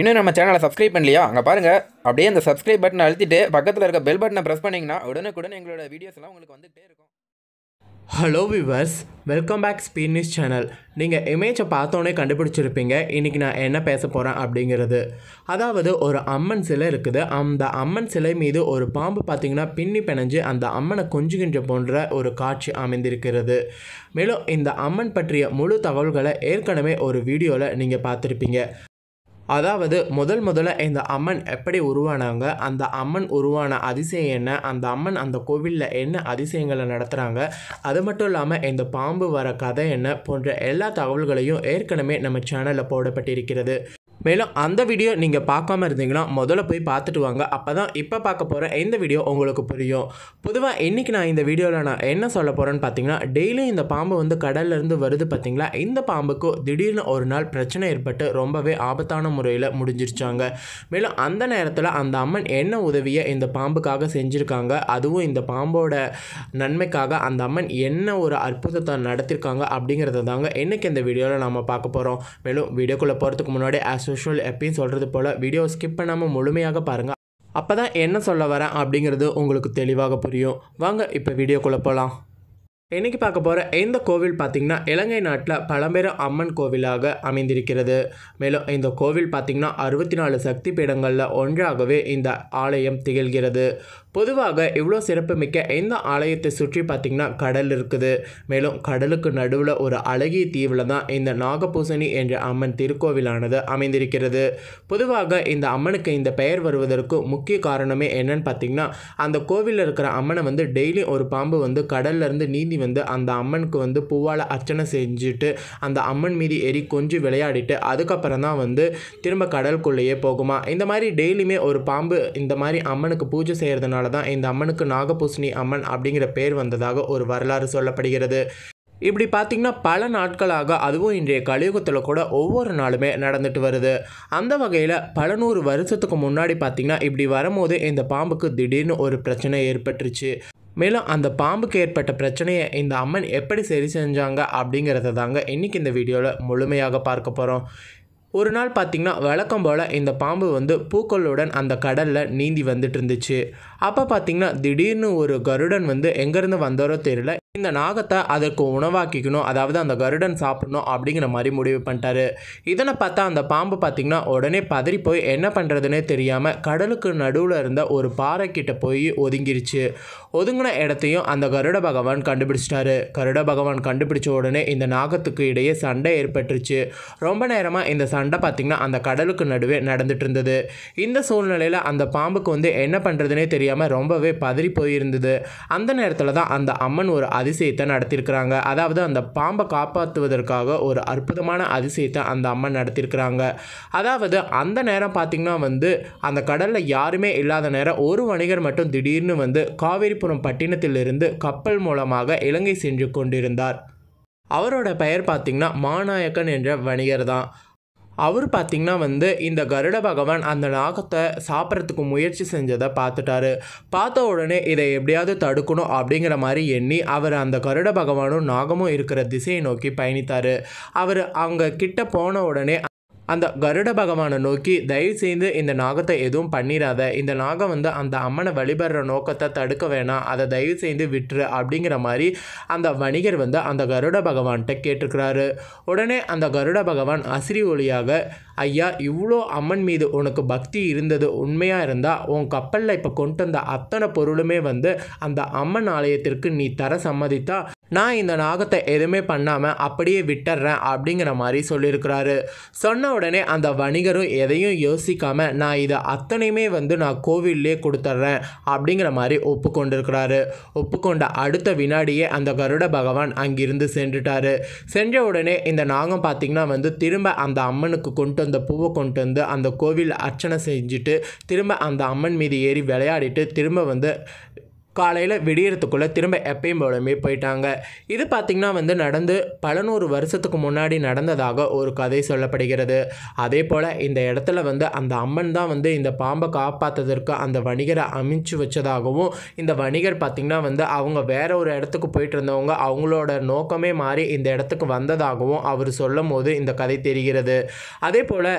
இன்னும் நம்ம சேனலை சப்ஸ்கிரைப் பண்ணலையா அங்கே பாருங்கள் அப்படியே அந்த சப்ஸ்கிரைப் பட்டனை அழுத்திட்டு பக்கத்தில் இருக்க பெல் பட்டனை ப்ரெஸ் பண்ணிங்கன்னா உடனுக்குடன் எங்களோட வீடியோஸ்லாம் உங்களுக்கு வந்துகிட்டே இருக்கும் hello viewers welcome back speed news channel நீங்கள் இமேஜை பார்த்தோன்னே கண்டுபிடிச்சிருப்பீங்க இன்றைக்கி நான் என்ன பேச போகிறேன் அப்படிங்கிறது அதாவது ஒரு அம்மன் சிலை இருக்குது அந்த அம்மன் சிலை மீது ஒரு பாம்பு பார்த்திங்கன்னா பின்னி பிணைஞ்சு அந்த அம்மனை கொஞ்சுகின்ற போன்ற ஒரு காட்சி அமைந்திருக்கிறது மேலும் இந்த அம்மன் பற்றிய முழு தகவல்களை ஏற்கனவே ஒரு வீடியோவில் நீங்கள் பார்த்துருப்பீங்க அதாவது முதல் முதல்ல இந்த அம்மன் எப்படி உருவானாங்க அந்த அம்மன் உருவான அதிசயம் என்ன அந்த அம்மன் அந்த கோவிலில் என்ன அதிசயங்களை நடத்துகிறாங்க அது மட்டும் இல்லாமல் இந்த பாம்பு வர கதை என்ன போன்ற எல்லா தகவல்களையும் ஏற்கனவே நம்ம சேனலில் போடப்பட்டிருக்கிறது மேலும் அந்த வீடியோ நீங்கள் பார்க்காம இருந்தீங்கன்னா முதல்ல போய் பார்த்துட்டு வாங்க அப்போ தான் இப்போ பார்க்க போகிற இந்த வீடியோ உங்களுக்கு புரியும் பொதுவாக இன்றைக்கி நான் இந்த வீடியோவில் நான் என்ன சொல்ல போகிறேன்னு பார்த்தீங்கன்னா டெய்லியும் இந்த பாம்பு வந்து கடல்லேருந்து வருது பார்த்தீங்களா இந்த பாம்புக்கு திடீர்னு ஒரு நாள் பிரச்சனை ஏற்பட்டு ரொம்பவே ஆபத்தான முறையில் முடிஞ்சிருச்சாங்க மேலும் அந்த நேரத்தில் அந்த அம்மன் என்ன உதவியை இந்த பாம்புக்காக செஞ்சுருக்காங்க அதுவும் இந்த பாம்போட நன்மைக்காக அந்த அம்மன் என்ன ஒரு அற்புதத்தை நடத்திருக்காங்க அப்படிங்கிறத தாங்க இன்றைக்கி இந்த வீடியோவில் நம்ம பார்க்க போகிறோம் மேலும் வீடியோக்குள்ளே போகிறதுக்கு முன்னாடி ஆஸ் சோஷியல் எப்பயும் சொல்கிறது போல் வீடியோ ஸ்கிப் பண்ணாமல் முழுமையாக பாருங்கள் அப்போ தான் என்ன சொல்ல வரேன் அப்படிங்கிறது உங்களுக்கு தெளிவாக புரியும் வாங்க இப்போ வீடியோக்குள்ளே போகலாம் இன்றைக்கி பார்க்க போகிற இந்த கோவில் பார்த்திங்கன்னா இலங்கை நாட்டில் பழம்பெரும் அம்மன் கோவிலாக அமைந்திருக்கிறது மேலும் இந்த கோவில் பார்த்திங்கன்னா அறுபத்தி நாலு சக்தி பீடங்களில் ஒன்றாகவே இந்த ஆலயம் திகழ்கிறது பொதுவாக இவ்வளோ சிறப்புமிக்க எந்த ஆலயத்தை சுற்றி பார்த்திங்கன்னா கடல் இருக்குது மேலும் கடலுக்கு நடுவில் ஒரு அழகிய தீவில் தான் இந்த நாகபூசணி என்ற அம்மன் திருக்கோவிலானது அமைந்திருக்கிறது பொதுவாக இந்த அம்மனுக்கு இந்த பெயர் வருவதற்கு முக்கிய காரணமே என்னன்னு பார்த்திங்கன்னா அந்த கோவிலில் இருக்கிற அம்மனை வந்து டெய்லியும் ஒரு பாம்பு வந்து கடல்லேருந்து நீந்தி வந்து அந்த அம்மனுக்கு வந்து பூவால் அர்ச்சனை செஞ்சுட்டு அந்த அம்மன் மீது எரி கொஞ்சம் விளையாடிட்டு அதுக்கப்புறம் தான் வந்து திரும்ப கடலுக்குள்ளேயே போகுமா இந்த மாதிரி டெய்லியுமே ஒரு பாம்பு இந்த மாதிரி அம்மனுக்கு பூஜை செய்கிறதுனால அதனால தான் இந்த அம்மனுக்கு நாகபூசணி அம்மன் அப்படிங்கிற பேர் வந்ததாக ஒரு வரலாறு சொல்லப்படுகிறது இப்படி பார்த்திங்கன்னா பல நாட்களாக அதுவும் இன்றைய கலியுகத்தில் கூட ஒவ்வொரு நாளுமே நடந்துட்டு வருது அந்த வகையில் பல நூறு வருஷத்துக்கு முன்னாடி பார்த்திங்கன்னா இப்படி வரும்போது இந்த பாம்புக்கு திடீர்னு ஒரு பிரச்சனை ஏற்பட்டுருச்சு மேலும் அந்த பாம்புக்கு ஏற்பட்ட பிரச்சனையை இந்த அம்மன் எப்படி சரி செஞ்சாங்க அப்படிங்கிறத தாங்க இன்றைக்கி இந்த வீடியோவில் முழுமையாக பார்க்க போகிறோம் ஒரு நாள் பார்த்திங்கன்னா வழக்கம் போல் இந்த பாம்பு வந்து பூக்களுடன் அந்த கடலில் நீந்தி வந்துட்டு இருந்துச்சு அப்போ பார்த்திங்கன்னா திடீர்னு ஒரு கருடன் வந்து எங்கேருந்து வந்தாரோ தெரியல இந்த நாகத்தை அதற்கு உணவாக்கிக்கணும் அதாவது அந்த கருடன் சாப்பிடணும் அப்படிங்கிற மாதிரி முடிவு பண்ணிட்டாரு இதனை பார்த்தா அந்த பாம்பு பார்த்திங்கன்னா உடனே பதறி போய் என்ன பண்ணுறதுனே தெரியாமல் கடலுக்கு நடுவில் இருந்த ஒரு பாறை கிட்ட போய் ஒதுங்கிருச்சு ஒதுங்கின இடத்தையும் அந்த கருட பகவான் கண்டுபிடிச்சிட்டாரு கருட பகவான் கண்டுபிடிச்ச உடனே இந்த நாகத்துக்கு இடையே சண்டை ஏற்பட்டுருச்சு ரொம்ப நேரமாக இந்த சண்டை பார்த்திங்கன்னா அந்த கடலுக்கு நடுவே நடந்துட்டு இருந்தது இந்த சூழ்நிலையில் அந்த பாம்புக்கு வந்து என்ன பண்ணுறதுனே தெரியாமல் ரொம்பவே பதறி போயிருந்தது அந்த நேரத்தில் தான் அந்த அம்மன் ஒரு அதிசயத்தை நடத்தியிருக்கிறாங்க அதாவது அந்த பாம்பை காப்பாற்றுவதற்காக ஒரு அற்புதமான அதிசயத்தை அந்த அம்மா நடத்தியிருக்கிறாங்க அதாவது அந்த நேரம் பார்த்திங்கன்னா வந்து அந்த கடலில் யாருமே இல்லாத நேரம் ஒரு வணிகர் மட்டும் திடீர்னு வந்து காவேரிபுரம் பட்டினத்திலிருந்து கப்பல் மூலமாக இலங்கை சென்று கொண்டிருந்தார் அவரோட பெயர் பார்த்திங்கன்னா மாநாயக்கன் என்ற வணிகர் தான் அவர் பார்த்திங்கன்னா வந்து இந்த கருட பகவான் அந்த நாகத்தை சாப்பிட்றதுக்கு முயற்சி செஞ்சதை பார்த்துட்டாரு பார்த்த உடனே இதை எப்படியாவது தடுக்கணும் அப்படிங்கிற மாதிரி எண்ணி அவர் அந்த கருட பகவானும் நாகமும் இருக்கிற திசையை நோக்கி பயணித்தார் அவர் அவங்க கிட்ட போன உடனே அந்த கருட பகவானை நோக்கி தயவு செய்து இந்த நாகத்தை எதுவும் பண்ணிடாத இந்த நாகம் வந்து அந்த அம்மனை வழிபடுற நோக்கத்தை தடுக்க வேணாம் அதை தயவு செய்து விட்டுரு அப்படிங்கிற மாதிரி அந்த வணிகர் வந்து அந்த கருட பகவான்கிட்ட கேட்டிருக்கிறாரு உடனே அந்த கருட பகவான் அசிரி ஒளியாக ஐயா இவ்வளோ அம்மன் மீது உனக்கு பக்தி இருந்தது உண்மையாக இருந்தால் உன் கப்பலில் இப்போ கொண்டு வந்த அத்தனை பொருளுமே வந்து அந்த அம்மன் ஆலயத்திற்கு நீ தர சம்மதித்தா நான் இந்த நாகத்தை எதுவுமே பண்ணாமல் அப்படியே விட்டுறேன் அப்படிங்கிற மாதிரி சொல்லியிருக்கிறாரு சொன்ன உடனே அந்த வணிகரும் எதையும் யோசிக்காமல் நான் இதை அத்தனையுமே வந்து நான் கோவில்லே கொடுத்துட்றேன் அப்படிங்கிற மாதிரி ஒப்புக்கொண்டிருக்கிறாரு ஒப்புக்கொண்ட அடுத்த வினாடியே அந்த கருட பகவான் அங்கிருந்து சென்றுட்டாரு சென்ற உடனே இந்த நாகம் பார்த்திங்கன்னா வந்து திரும்ப அந்த அம்மனுக்கு கொண்டு கொண்டு வந்த பூவை கொண்டு வந்து அந்த கோவிலில் அர்ச்சனை செஞ்சுட்டு திரும்ப அந்த அம்மன் மீது ஏறி விளையாடிட்டு திரும்ப வந்து காலையில் விடியறதுக்குள்ளே திரும்ப எப்பயும் போலமே போயிட்டாங்க இது பார்த்திங்கன்னா வந்து நடந்து பல நூறு வருஷத்துக்கு முன்னாடி நடந்ததாக ஒரு கதை சொல்லப்படுகிறது அதே போல் இந்த இடத்துல வந்து அந்த அம்மன் தான் வந்து இந்த பாம்பை காப்பாற்றுறதற்கு அந்த வணிகரை அமைச்சு வச்சதாகவும் இந்த வணிகர் பார்த்திங்கன்னா வந்து அவங்க வேற ஒரு இடத்துக்கு போயிட்டு இருந்தவங்க அவங்களோட நோக்கமே மாறி இந்த இடத்துக்கு வந்ததாகவும் அவர் சொல்லும் போது இந்த கதை தெரிகிறது அதே போல்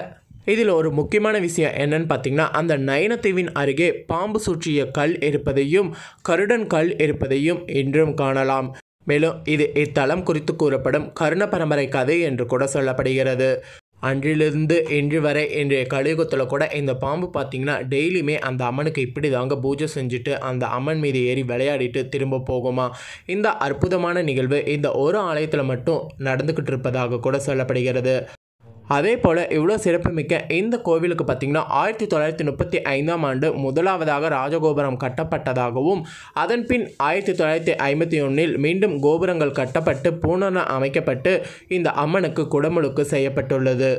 இதில் ஒரு முக்கியமான விஷயம் என்னன்னு பார்த்தீங்கன்னா அந்த நயனத்தீவின் அருகே பாம்பு சுற்றிய கல் இருப்பதையும் கருடன் கல் இருப்பதையும் இன்றும் காணலாம் மேலும் இது இத்தலம் குறித்து கூறப்படும் கருண பரம்பரை கதை என்று கூட சொல்லப்படுகிறது அன்றிலிருந்து இன்று வரை இன்றைய கலியுகத்தில் கூட இந்த பாம்பு பார்த்திங்கன்னா டெய்லியுமே அந்த அம்மனுக்கு இப்படி தாங்க பூஜை செஞ்சுட்டு அந்த அம்மன் மீது ஏறி விளையாடிட்டு திரும்ப போகுமா இந்த அற்புதமான நிகழ்வு இந்த ஒரு ஆலயத்தில் மட்டும் நடந்துக்கிட்டு இருப்பதாக கூட சொல்லப்படுகிறது அதே போல் இவ்வளோ சிறப்புமிக்க இந்த கோவிலுக்கு பார்த்திங்கன்னா ஆயிரத்தி தொள்ளாயிரத்தி முப்பத்தி ஐந்தாம் ஆண்டு முதலாவதாக ராஜகோபுரம் கட்டப்பட்டதாகவும் அதன் பின் ஆயிரத்தி தொள்ளாயிரத்தி ஐம்பத்தி ஒன்றில் மீண்டும் கோபுரங்கள் கட்டப்பட்டு பூனன அமைக்கப்பட்டு இந்த அம்மனுக்கு குடமுழுக்கு செய்யப்பட்டுள்ளது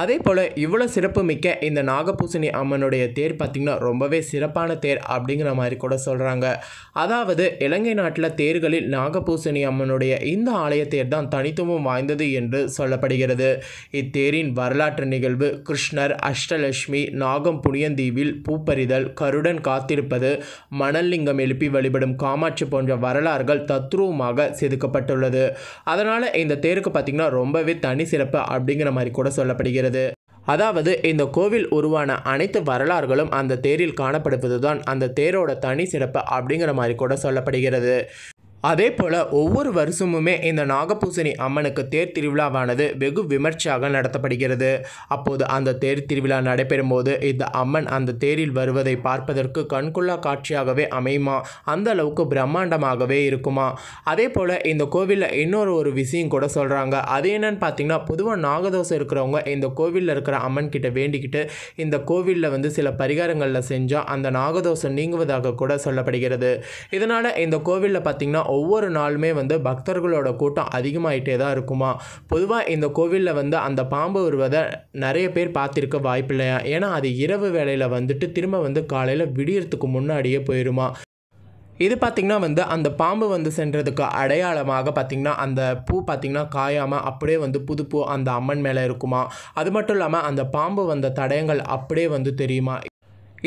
அதே போல் இவ்வளோ சிறப்பு மிக்க இந்த நாகபூசணி அம்மனுடைய தேர் பார்த்திங்கன்னா ரொம்பவே சிறப்பான தேர் அப்படிங்கிற மாதிரி கூட சொல்கிறாங்க அதாவது இலங்கை நாட்டில் தேர்களில் நாகபூசணி அம்மனுடைய இந்த ஆலய தேர் தான் தனித்துவம் வாய்ந்தது என்று சொல்லப்படுகிறது இத்தேரின் வரலாற்று நிகழ்வு கிருஷ்ணர் அஷ்டலட்சுமி நாகம் புனியந்தீவில் பூப்பறிதல் கருடன் காத்திருப்பது மணல்லிங்கம் எழுப்பி வழிபடும் காமாட்சி போன்ற வரலாறுகள் தத்ரூபமாக செதுக்கப்பட்டுள்ளது அதனால் இந்த தேருக்கு பார்த்திங்கன்னா ரொம்பவே தனி சிறப்பு அப்படிங்கிற மாதிரி கூட சொல்லப்படுகிறது காணப்படுகிறது அதாவது இந்த கோவில் உருவான அனைத்து வரலாறுகளும் அந்த தேரில் காணப்படுவதுதான் அந்த தேரோட தனி சிறப்பு அப்படிங்கிற மாதிரி கூட சொல்லப்படுகிறது அதே போல் ஒவ்வொரு வருஷமுமே இந்த நாகபூசணி அம்மனுக்கு தேர் திருவிழாவானது வெகு விமர்சையாக நடத்தப்படுகிறது அப்போது அந்த தேர் திருவிழா நடைபெறும் போது இந்த அம்மன் அந்த தேரில் வருவதை பார்ப்பதற்கு கண்கொள்ளா காட்சியாகவே அமையுமா அந்த அளவுக்கு பிரம்மாண்டமாகவே இருக்குமா அதே போல் இந்த கோவிலில் இன்னொரு ஒரு விஷயம் கூட சொல்கிறாங்க அது என்னன்னு பார்த்தீங்கன்னா பொதுவாக நாகதோஷம் இருக்கிறவங்க இந்த கோவிலில் இருக்கிற அம்மன் கிட்ட வேண்டிக்கிட்டு இந்த கோவிலில் வந்து சில பரிகாரங்களில் செஞ்சால் அந்த நாகதோஷம் நீங்குவதாக கூட சொல்லப்படுகிறது இதனால் இந்த கோவிலில் பார்த்திங்கன்னா ஒவ்வொரு நாளுமே வந்து பக்தர்களோட கூட்டம் அதிகமாகிட்டே தான் இருக்குமா பொதுவாக இந்த கோவிலில் வந்து அந்த பாம்பு வருவதை நிறைய பேர் பார்த்துருக்க வாய்ப்பில்லையா ஏன்னா அது இரவு வேலையில் வந்துட்டு திரும்ப வந்து காலையில் விடியறதுக்கு முன்னாடியே போயிடுமா இது பார்த்திங்கன்னா வந்து அந்த பாம்பு வந்து சென்றதுக்கு அடையாளமாக பார்த்திங்கன்னா அந்த பூ பார்த்திங்கன்னா காயாமல் அப்படியே வந்து புது பூ அந்த அம்மன் மேலே இருக்குமா அது மட்டும் இல்லாமல் அந்த பாம்பு வந்த தடயங்கள் அப்படியே வந்து தெரியுமா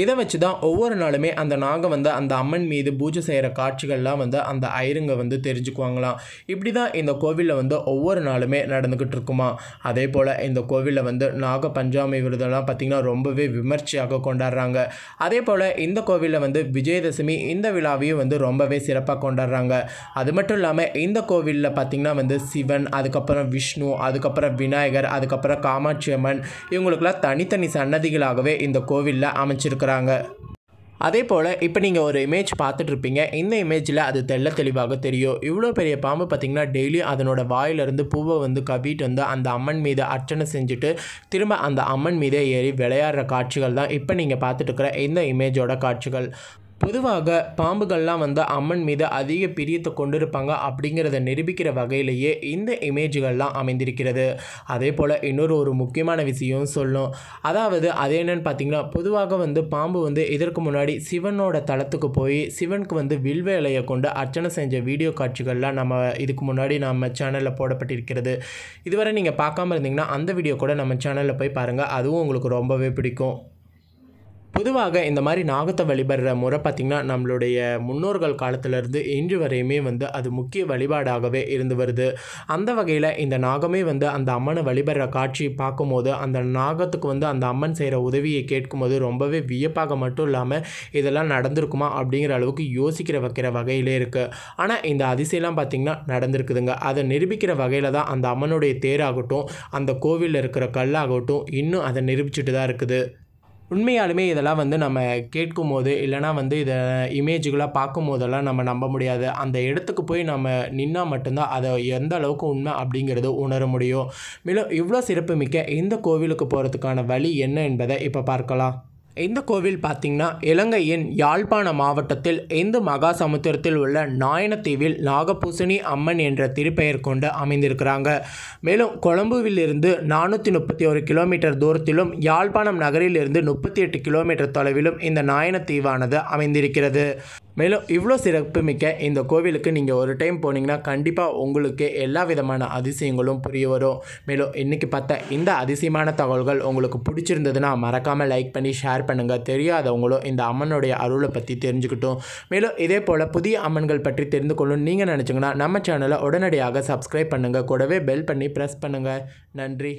இதை வச்சு தான் ஒவ்வொரு நாளுமே அந்த நாகம் வந்து அந்த அம்மன் மீது பூஜை செய்கிற காட்சிகள்லாம் வந்து அந்த ஐருங்க வந்து தெரிஞ்சுக்குவாங்களாம் இப்படி தான் இந்த கோவிலில் வந்து ஒவ்வொரு நாளுமே நடந்துக்கிட்டு இருக்குமா அதே போல் இந்த கோவிலில் வந்து நாக பஞ்சாமி விருதெல்லாம் பார்த்திங்கன்னா ரொம்பவே விமர்சையாக கொண்டாடுறாங்க அதே போல் இந்த கோவிலில் வந்து விஜயதசமி இந்த விழாவையும் வந்து ரொம்பவே சிறப்பாக கொண்டாடுறாங்க அது மட்டும் இல்லாமல் இந்த கோவிலில் பார்த்திங்கன்னா வந்து சிவன் அதுக்கப்புறம் விஷ்ணு அதுக்கப்புறம் விநாயகர் அதுக்கப்புறம் காமாட்சி அம்மன் இவங்களுக்குலாம் தனித்தனி சன்னதிகளாகவே இந்த கோவிலில் அமைச்சிருக்க கொடுக்குறாங்க அதே போல் இப்போ நீங்கள் ஒரு இமேஜ் பார்த்துட்ருப்பீங்க இந்த இமேஜில் அது தெல்ல தெளிவாக தெரியும் இவ்வளோ பெரிய பாம்பு பார்த்திங்கன்னா டெய்லி அதனோட வாயிலிருந்து பூவை வந்து கவிட்டு வந்து அந்த அம்மன் மீது அர்ச்சனை செஞ்சுட்டு திரும்ப அந்த அம்மன் மீதே ஏறி விளையாடுற காட்சிகள் தான் இப்போ நீங்கள் பார்த்துட்டு இருக்கிற இந்த இமேஜோட காட்சிகள் பொதுவாக பாம்புகள்லாம் வந்து அம்மன் மீது அதிக பிரியத்தை கொண்டிருப்பாங்க அப்படிங்கிறத நிரூபிக்கிற வகையிலேயே இந்த இமேஜ்கள்லாம் அமைந்திருக்கிறது அதே போல் இன்னொரு ஒரு முக்கியமான விஷயம் சொல்லும் அதாவது அது என்னென்னு பார்த்தீங்கன்னா பொதுவாக வந்து பாம்பு வந்து இதற்கு முன்னாடி சிவனோட தளத்துக்கு போய் சிவனுக்கு வந்து வில்வேலையை கொண்டு அர்ச்சனை செஞ்ச வீடியோ காட்சிகள்லாம் நம்ம இதுக்கு முன்னாடி நம்ம சேனலில் போடப்பட்டிருக்கிறது இதுவரை நீங்கள் பார்க்காம இருந்தீங்கன்னா அந்த வீடியோ கூட நம்ம சேனலில் போய் பாருங்கள் அதுவும் உங்களுக்கு ரொம்பவே பிடிக்கும் பொதுவாக இந்த மாதிரி நாகத்தை வழிபடுற முறை பார்த்திங்கன்னா நம்மளுடைய முன்னோர்கள் காலத்திலேருந்து இன்று வரையுமே வந்து அது முக்கிய வழிபாடாகவே இருந்து வருது அந்த வகையில் இந்த நாகமே வந்து அந்த அம்மனை வழிபடுற காட்சி பார்க்கும்போது அந்த நாகத்துக்கு வந்து அந்த அம்மன் செய்கிற உதவியை கேட்கும்போது ரொம்பவே வியப்பாக மட்டும் இல்லாமல் இதெல்லாம் நடந்திருக்குமா அப்படிங்கிற அளவுக்கு யோசிக்கிற வைக்கிற வகையிலே இருக்குது ஆனால் இந்த அதிசயம்லாம் பார்த்திங்கன்னா நடந்திருக்குதுங்க அதை நிரூபிக்கிற வகையில் தான் அந்த அம்மனுடைய தேராகட்டும் அந்த கோவிலில் இருக்கிற கல்லாகட்டும் இன்னும் அதை நிரூபிச்சுட்டு தான் இருக்குது உண்மையாலுமே இதெல்லாம் வந்து நம்ம கேட்கும் போது இல்லைனா வந்து இதை இமேஜுகளாக பார்க்கும் போதெல்லாம் நம்ம நம்ப முடியாது அந்த இடத்துக்கு போய் நம்ம நின்னால் மட்டும்தான் அதை எந்த அளவுக்கு உண்மை அப்படிங்கிறது உணர முடியும் மேலும் இவ்வளோ சிறப்புமிக்க இந்த கோவிலுக்கு போகிறதுக்கான வழி என்ன என்பதை இப்போ பார்க்கலாம் இந்த கோவில் பார்த்திங்கன்னா இலங்கையின் யாழ்ப்பாண மாவட்டத்தில் இந்து மகா சமுத்திரத்தில் உள்ள நாயனத்தீவில் நாகபூசணி அம்மன் என்ற திருப்பெயர் கொண்டு அமைந்திருக்கிறாங்க மேலும் கொழம்புவிலிருந்து நானூற்றி முப்பத்தி ஒரு கிலோமீட்டர் தூரத்திலும் யாழ்ப்பாணம் நகரிலிருந்து முப்பத்தி எட்டு கிலோமீட்டர் தொலைவிலும் இந்த நாயனத்தீவானது அமைந்திருக்கிறது மேலும் இவ்வளோ சிறப்புமிக்க இந்த கோவிலுக்கு நீங்கள் ஒரு டைம் போனீங்கன்னா கண்டிப்பாக உங்களுக்கு எல்லா விதமான அதிசயங்களும் புரிய வரும் மேலும் இன்றைக்கி பார்த்த இந்த அதிசயமான தகவல்கள் உங்களுக்கு பிடிச்சிருந்ததுன்னா மறக்காமல் லைக் பண்ணி ஷேர் பண்ணுங்கள் தெரியாதவங்களும் இந்த அம்மனுடைய அருளை பற்றி தெரிஞ்சுக்கிட்டோம் மேலும் இதே போல் புதிய அம்மன்கள் பற்றி தெரிந்து கொள்ளும் நீங்கள் நினச்சிங்கன்னா நம்ம சேனலை உடனடியாக சப்ஸ்கிரைப் பண்ணுங்கள் கூடவே பெல் பண்ணி ப்ரெஸ் பண்ணுங்கள் நன்றி